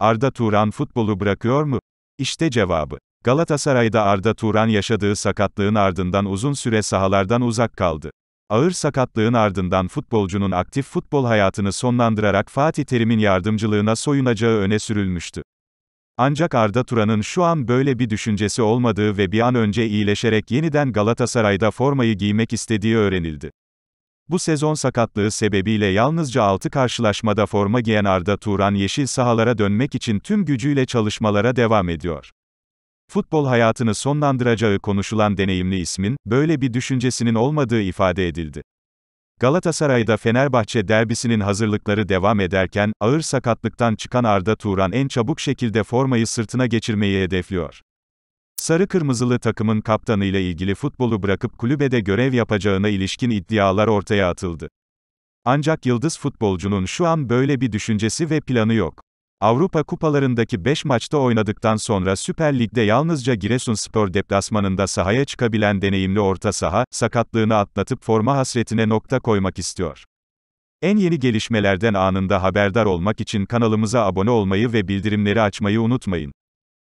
Arda Turan futbolu bırakıyor mu? İşte cevabı. Galatasaray'da Arda Turan yaşadığı sakatlığın ardından uzun süre sahalardan uzak kaldı. Ağır sakatlığın ardından futbolcunun aktif futbol hayatını sonlandırarak Fatih Terim'in yardımcılığına soyunacağı öne sürülmüştü. Ancak Arda Turan'ın şu an böyle bir düşüncesi olmadığı ve bir an önce iyileşerek yeniden Galatasaray'da formayı giymek istediği öğrenildi. Bu sezon sakatlığı sebebiyle yalnızca 6 karşılaşmada forma giyen Arda Turan yeşil sahalara dönmek için tüm gücüyle çalışmalara devam ediyor. Futbol hayatını sonlandıracağı konuşulan deneyimli ismin, böyle bir düşüncesinin olmadığı ifade edildi. Galatasaray'da Fenerbahçe derbisinin hazırlıkları devam ederken, ağır sakatlıktan çıkan Arda Turan en çabuk şekilde formayı sırtına geçirmeyi hedefliyor. Sarı kırmızılı takımın kaptanı ilgili futbolu bırakıp kulübede görev yapacağına ilişkin iddialar ortaya atıldı. Ancak yıldız futbolcunun şu an böyle bir düşüncesi ve planı yok. Avrupa kupalarındaki 5 maçta oynadıktan sonra Süper Lig'de yalnızca Giresunspor deplasmanında sahaya çıkabilen deneyimli orta saha, sakatlığını atlatıp forma hasretine nokta koymak istiyor. En yeni gelişmelerden anında haberdar olmak için kanalımıza abone olmayı ve bildirimleri açmayı unutmayın.